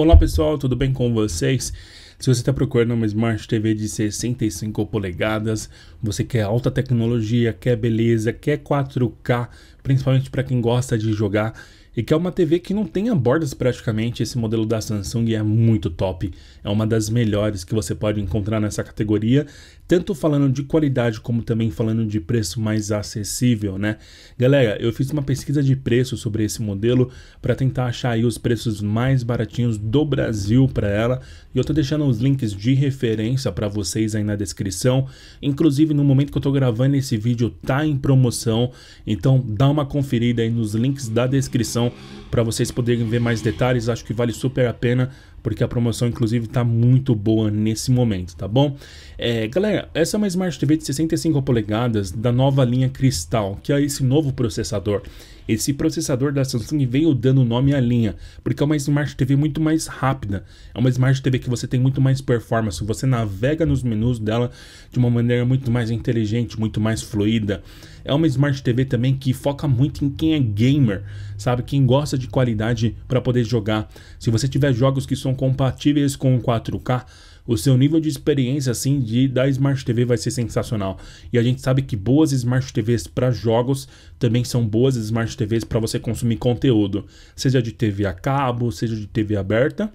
Olá pessoal, tudo bem com vocês? Se você está procurando uma Smart TV de 65 polegadas, você quer alta tecnologia, quer beleza, quer 4K, principalmente para quem gosta de jogar e quer uma TV que não tenha bordas praticamente, esse modelo da Samsung é muito top. É uma das melhores que você pode encontrar nessa categoria tanto falando de qualidade como também falando de preço mais acessível, né? Galera, eu fiz uma pesquisa de preço sobre esse modelo para tentar achar aí os preços mais baratinhos do Brasil para ela, e eu tô deixando os links de referência para vocês aí na descrição. Inclusive, no momento que eu tô gravando esse vídeo, tá em promoção, então dá uma conferida aí nos links da descrição para vocês poderem ver mais detalhes, acho que vale super a pena, porque a promoção inclusive tá muito boa nesse momento, tá bom? É, galera, essa é uma Smart TV de 65 polegadas da nova linha Crystal, que é esse novo processador. Esse processador da Samsung veio dando nome à linha, porque é uma Smart TV muito mais rápida. É uma Smart TV que você tem muito mais performance, você navega nos menus dela de uma maneira muito mais inteligente, muito mais fluida. É uma Smart TV também que foca muito em quem é gamer, sabe? Quem gosta de qualidade para poder jogar. Se você tiver jogos que são compatíveis com o 4K, o seu nível de experiência assim de da Smart TV vai ser sensacional. E a gente sabe que boas Smart TVs para jogos também são boas Smart TVs para você consumir conteúdo, seja de TV a cabo, seja de TV aberta,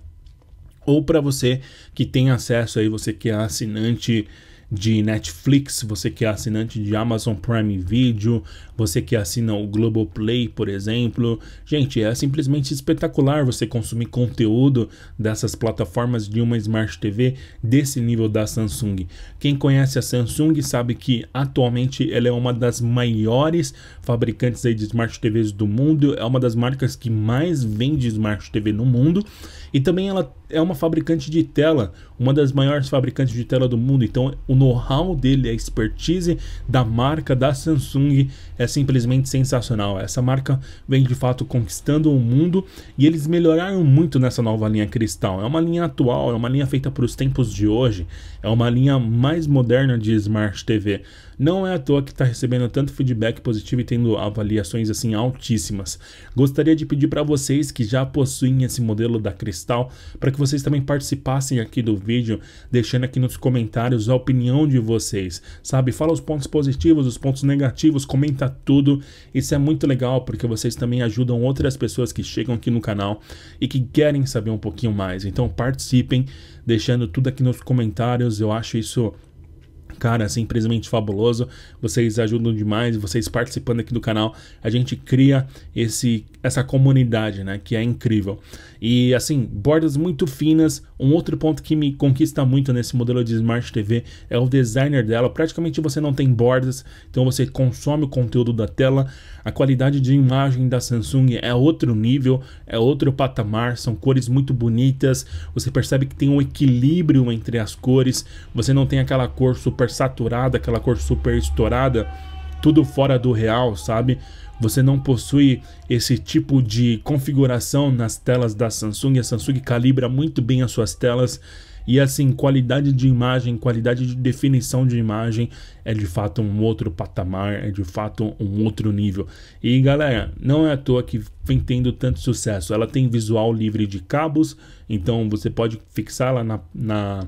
ou para você que tem acesso aí, você que é assinante de Netflix, você que é assinante de Amazon Prime Video, você que assina o Play, por exemplo. Gente, é simplesmente espetacular você consumir conteúdo dessas plataformas de uma Smart TV desse nível da Samsung. Quem conhece a Samsung sabe que atualmente ela é uma das maiores fabricantes de Smart TVs do mundo, é uma das marcas que mais vende Smart TV no mundo e também ela é uma fabricante de tela, uma das maiores fabricantes de tela do mundo. Então, o know-how dele, a expertise da marca da Samsung é simplesmente sensacional. Essa marca vem de fato conquistando o mundo e eles melhoraram muito nessa nova linha Cristal. É uma linha atual, é uma linha feita para os tempos de hoje, é uma linha mais moderna de Smart TV. Não é à toa que está recebendo tanto feedback positivo e tendo avaliações assim altíssimas. Gostaria de pedir para vocês que já possuem esse modelo da Cristal para que vocês também participassem aqui do vídeo, deixando aqui nos comentários a opinião opinião de vocês, sabe? Fala os pontos positivos, os pontos negativos, comenta tudo. Isso é muito legal porque vocês também ajudam outras pessoas que chegam aqui no canal e que querem saber um pouquinho mais. Então participem, deixando tudo aqui nos comentários. Eu acho isso Cara, simplesmente fabuloso. Vocês ajudam demais, vocês participando aqui do canal, a gente cria esse essa comunidade, né, que é incrível. E assim, bordas muito finas. Um outro ponto que me conquista muito nesse modelo de Smart TV é o designer dela. Praticamente você não tem bordas, então você consome o conteúdo da tela. A qualidade de imagem da Samsung é outro nível, é outro patamar, são cores muito bonitas. Você percebe que tem um equilíbrio entre as cores. Você não tem aquela cor super saturada, aquela cor super estourada, tudo fora do real, sabe? Você não possui esse tipo de configuração nas telas da Samsung. A Samsung calibra muito bem as suas telas. E assim, qualidade de imagem, qualidade de definição de imagem é de fato um outro patamar, é de fato um outro nível. E galera, não é à toa que vem tendo tanto sucesso. Ela tem visual livre de cabos, então você pode fixá-la na, na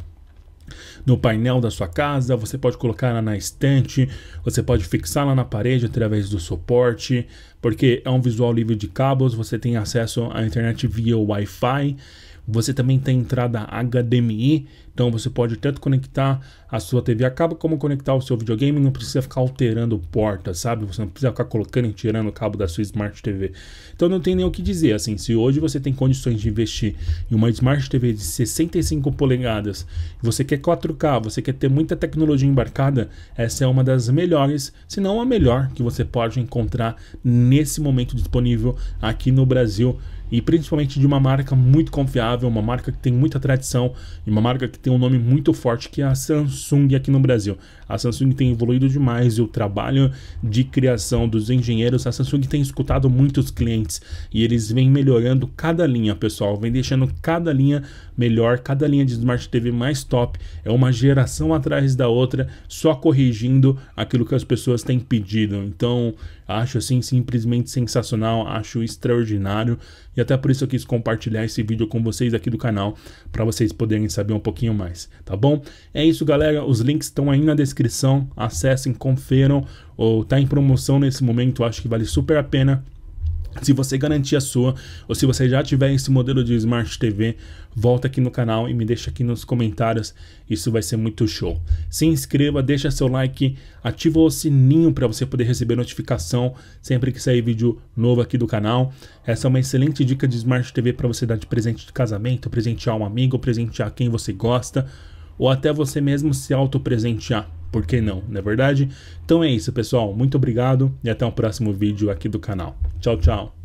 no painel da sua casa, você pode colocar ela na estante, você pode fixá-la na parede através do suporte, porque é um visual livre de cabos, você tem acesso à internet via Wi-Fi. Você também tem entrada HDMI, então você pode tanto conectar a sua TV a cabo como conectar o seu videogame, não precisa ficar alterando porta, sabe? Você não precisa ficar colocando e tirando o cabo da sua Smart TV. Então não tem nem o que dizer, assim, se hoje você tem condições de investir em uma Smart TV de 65 polegadas, você quer 4K, você quer ter muita tecnologia embarcada, essa é uma das melhores, se não a melhor que você pode encontrar nesse momento disponível aqui no Brasil e principalmente de uma marca muito confiável, uma marca que tem muita tradição e uma marca que tem um nome muito forte que é a Samsung aqui no Brasil. A Samsung tem evoluído demais e o trabalho de criação dos engenheiros, a Samsung tem escutado muitos clientes e eles vêm melhorando cada linha, pessoal, vem deixando cada linha melhor, cada linha de Smart TV mais top, é uma geração atrás da outra, só corrigindo aquilo que as pessoas têm pedido. Então, acho assim simplesmente sensacional, acho extraordinário e até por isso eu quis compartilhar esse vídeo com vocês aqui do canal para vocês poderem saber um pouquinho mais, tá bom? É isso, galera, os links estão aí na descrição descrição, acessem, conferam, ou tá em promoção nesse momento, acho que vale super a pena. Se você garantir a sua, ou se você já tiver esse modelo de Smart TV, volta aqui no canal e me deixa aqui nos comentários, isso vai ser muito show. Se inscreva, deixa seu like, ativa o sininho para você poder receber notificação sempre que sair vídeo novo aqui do canal. Essa é uma excelente dica de Smart TV para você dar de presente de casamento, presentear um amigo, presentear quem você gosta, ou até você mesmo se auto-presentear. Por que não, não é verdade? Então é isso, pessoal. Muito obrigado e até o próximo vídeo aqui do canal. Tchau, tchau.